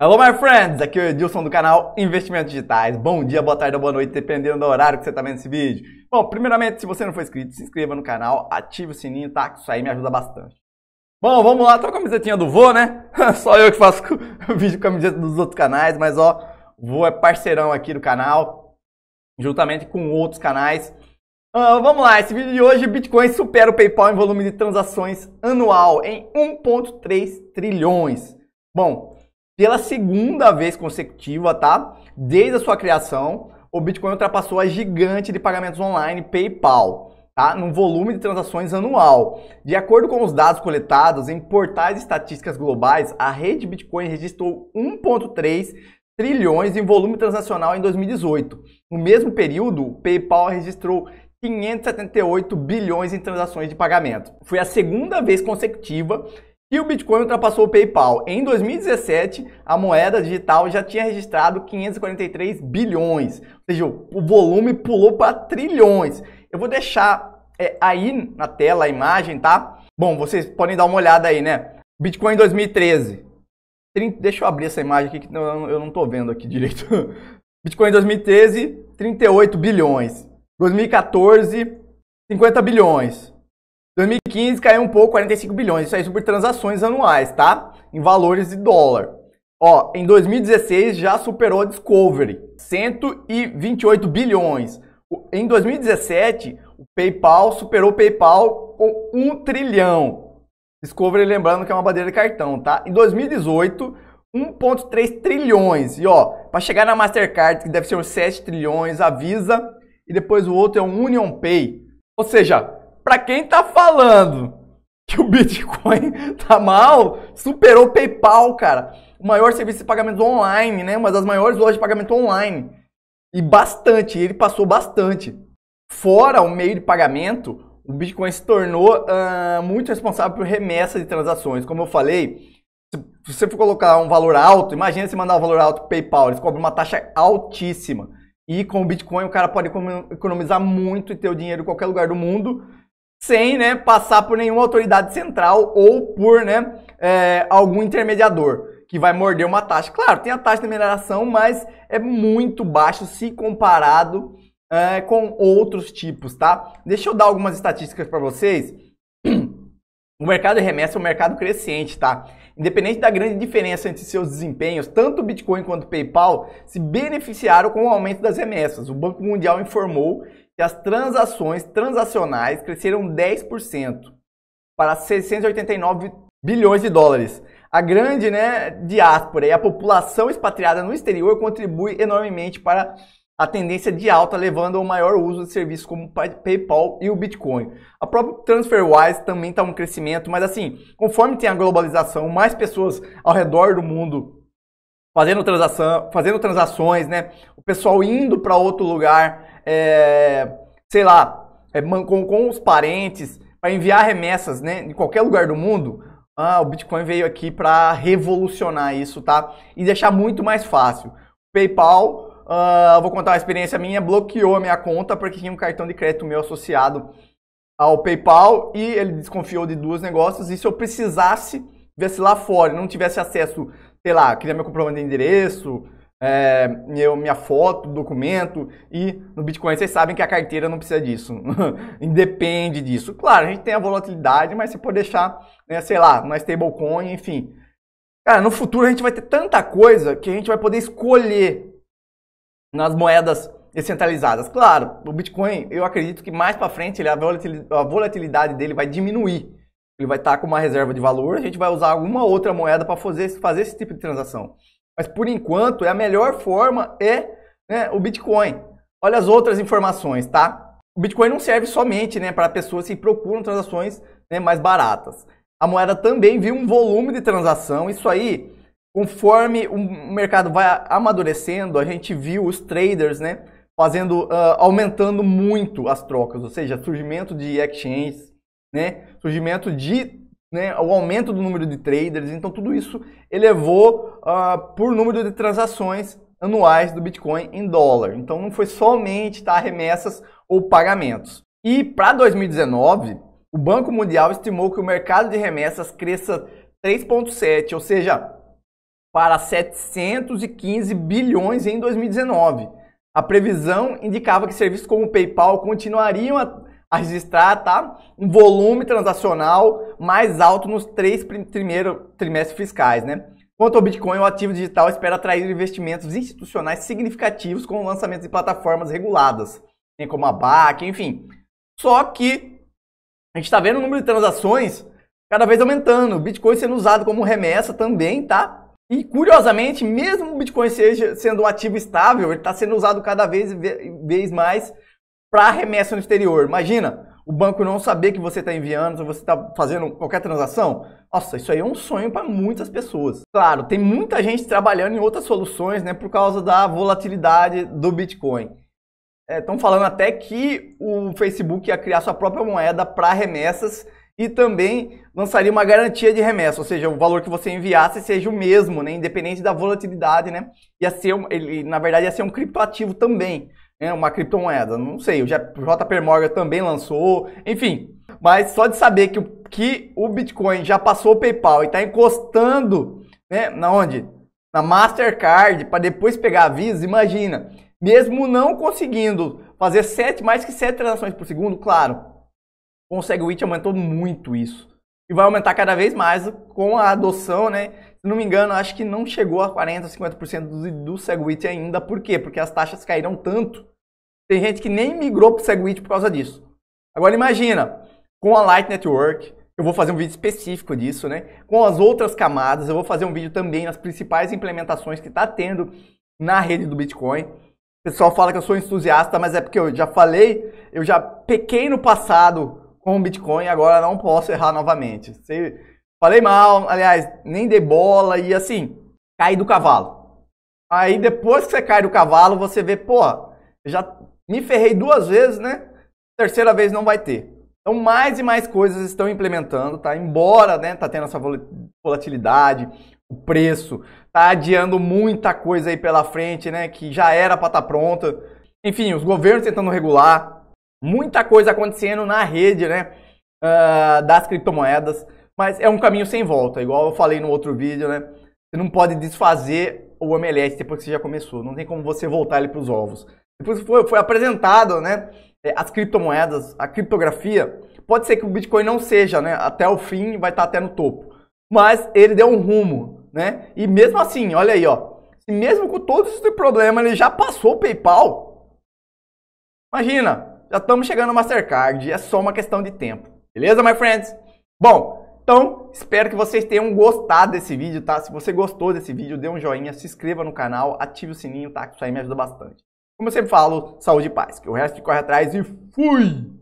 Hello, my friends! Aqui é o Edilson do canal Investimentos Digitais. Bom dia, boa tarde ou boa noite, dependendo do horário que você está vendo esse vídeo. Bom, primeiramente, se você não for inscrito, se inscreva no canal, ative o sininho, tá? Que isso aí me ajuda bastante. Bom, vamos lá, tô com a camisetinha do Vô, né? Só eu que faço vídeo com a camiseta dos outros canais, mas ó, o Vô é parceirão aqui do canal, juntamente com outros canais. Uh, vamos lá, esse vídeo de hoje, Bitcoin supera o PayPal em volume de transações anual em 1.3 trilhões. Bom, pela segunda vez consecutiva, tá? Desde a sua criação, o Bitcoin ultrapassou a gigante de pagamentos online PayPal, tá? no volume de transações anual. De acordo com os dados coletados em portais de estatísticas globais, a rede Bitcoin registrou 1.3 trilhões em volume transacional em 2018. No mesmo período, o PayPal registrou 578 bilhões em transações de pagamento. Foi a segunda vez consecutiva e o Bitcoin ultrapassou o PayPal. Em 2017, a moeda digital já tinha registrado 543 bilhões, ou seja, o volume pulou para trilhões. Eu vou deixar é, aí na tela a imagem, tá? Bom, vocês podem dar uma olhada aí, né? Bitcoin 2013. 30, deixa eu abrir essa imagem aqui que eu não tô vendo aqui direito. Bitcoin 2013, 38 bilhões. 2014, 50 bilhões. 2015 caiu um pouco, 45 bilhões. Isso aí sobre transações anuais, tá? Em valores de dólar. Ó, em 2016 já superou a Discovery, 128 bilhões. Em 2017, o PayPal superou o PayPal com 1 trilhão. Discovery, lembrando que é uma bandeira de cartão, tá? Em 2018, 1.3 trilhões. E ó, para chegar na Mastercard, que deve ser uns 7 trilhões, a Visa, e depois o outro é o Union Pay. Ou seja, para quem está falando que o Bitcoin tá mal, superou o PayPal, cara. O maior serviço de pagamentos online, né? Uma das maiores lojas de pagamento online. E bastante, ele passou bastante. Fora o meio de pagamento, o Bitcoin se tornou uh, muito responsável por remessa de transações. Como eu falei, se você for colocar um valor alto, imagina se mandar um valor alto pro PayPal, eles cobram uma taxa altíssima. E com o Bitcoin o cara pode economizar muito e ter o dinheiro em qualquer lugar do mundo sem né, passar por nenhuma autoridade central ou por né, é, algum intermediador que vai morder uma taxa. Claro, tem a taxa de mineração, mas é muito baixo se comparado é, com outros tipos, tá? Deixa eu dar algumas estatísticas para vocês. O mercado de remessa é um mercado crescente, tá? Independente da grande diferença entre seus desempenhos, tanto o Bitcoin quanto o PayPal se beneficiaram com o aumento das remessas. O Banco Mundial informou que as transações transacionais cresceram 10% para 689 bilhões de dólares. A grande né, diáspora e a população expatriada no exterior contribui enormemente para a tendência de alta, levando ao maior uso de serviços como PayPal e o Bitcoin. A própria TransferWise também está um crescimento, mas assim, conforme tem a globalização, mais pessoas ao redor do mundo fazendo, transação, fazendo transações, né? O pessoal indo para outro lugar, é, sei lá, é, com, com os parentes, para enviar remessas, né? Em qualquer lugar do mundo. Ah, o Bitcoin veio aqui para revolucionar isso, tá? E deixar muito mais fácil. PayPal, uh, vou contar uma experiência minha, bloqueou a minha conta porque tinha um cartão de crédito meu associado ao PayPal e ele desconfiou de dois negócios. E se eu precisasse, viesse lá fora, não tivesse acesso sei lá, criar meu comprovante de endereço, é, meu, minha foto, documento, e no Bitcoin vocês sabem que a carteira não precisa disso, independe disso. Claro, a gente tem a volatilidade, mas você pode deixar, né, sei lá, uma stablecoin, enfim. Cara, no futuro a gente vai ter tanta coisa que a gente vai poder escolher nas moedas descentralizadas. Claro, o Bitcoin, eu acredito que mais para frente ele, a volatilidade dele vai diminuir ele vai estar tá com uma reserva de valor, a gente vai usar alguma outra moeda para fazer, fazer esse tipo de transação. Mas por enquanto, é a melhor forma é né, o Bitcoin. Olha as outras informações, tá? O Bitcoin não serve somente né, para pessoas que procuram transações né, mais baratas. A moeda também viu um volume de transação. Isso aí, conforme o mercado vai amadurecendo, a gente viu os traders né, fazendo, uh, aumentando muito as trocas, ou seja, surgimento de exchanges, né? Surgimento de né, o aumento do número de traders, então tudo isso elevou uh, por número de transações anuais do Bitcoin em dólar. Então não foi somente tá, remessas ou pagamentos. E para 2019, o Banco Mundial estimou que o mercado de remessas cresça 3,7, ou seja, para 715 bilhões em 2019. A previsão indicava que serviços como o PayPal continuariam a a registrar tá? um volume transacional mais alto nos três primeiros trimestres fiscais. Né? Quanto ao Bitcoin, o ativo digital espera atrair investimentos institucionais significativos com lançamentos de plataformas reguladas, como a BAC, enfim. Só que a gente está vendo o número de transações cada vez aumentando, o Bitcoin sendo usado como remessa também, tá? E curiosamente, mesmo o Bitcoin seja sendo um ativo estável, ele está sendo usado cada vez, vez mais para remessa no exterior. Imagina o banco não saber que você está enviando, se você está fazendo qualquer transação. Nossa, isso aí é um sonho para muitas pessoas. Claro, tem muita gente trabalhando em outras soluções, né, por causa da volatilidade do Bitcoin. Estão é, falando até que o Facebook ia criar sua própria moeda para remessas e também lançaria uma garantia de remessa, ou seja, o valor que você enviasse seja o mesmo, né, independente da volatilidade, né? Ia ser, ele, na verdade, ia ser um criptoativo também, né, uma criptomoeda, não sei, o JP Morgan também lançou, enfim. Mas só de saber que, que o Bitcoin já passou o PayPal e está encostando, né, na onde? Na Mastercard, para depois pegar a Visa, imagina, mesmo não conseguindo fazer sete, mais que sete transações por segundo, claro, com o SegWit aumentou muito isso. E vai aumentar cada vez mais com a adoção, né? Se não me engano, acho que não chegou a 40%, 50% do, do SegWit ainda. Por quê? Porque as taxas caíram tanto. Tem gente que nem migrou para o SegWit por causa disso. Agora imagina, com a Light Network, eu vou fazer um vídeo específico disso, né? Com as outras camadas, eu vou fazer um vídeo também nas principais implementações que está tendo na rede do Bitcoin. O pessoal fala que eu sou entusiasta, mas é porque eu já falei, eu já pequei no passado com o Bitcoin, agora não posso errar novamente. Se falei mal, aliás, nem dei bola e assim, caí do cavalo. Aí depois que você cai do cavalo, você vê, pô, já me ferrei duas vezes, né? Terceira vez não vai ter. Então mais e mais coisas estão implementando, tá? Embora, né, tá tendo essa volatilidade, o preço, tá adiando muita coisa aí pela frente, né, que já era para estar tá pronta. Enfim, os governos tentando regular, muita coisa acontecendo na rede, né? Uh, das criptomoedas, mas é um caminho sem volta, igual eu falei no outro vídeo, né? Você não pode desfazer o MLS depois que você já começou, não tem como você voltar ele para os ovos. Depois foi, foi apresentado, né? É, as criptomoedas, a criptografia, pode ser que o Bitcoin não seja, né? Até o fim vai estar tá até no topo, mas ele deu um rumo, né? E mesmo assim, olha aí, ó. Mesmo com todos os problemas, ele já passou o PayPal. Imagina, já estamos chegando no Mastercard, é só uma questão de tempo. Beleza, my friends? Bom, então, espero que vocês tenham gostado desse vídeo, tá? Se você gostou desse vídeo, dê um joinha, se inscreva no canal, ative o sininho, tá? Que isso aí me ajuda bastante. Como eu sempre falo, saúde e paz, que o resto corre atrás e fui!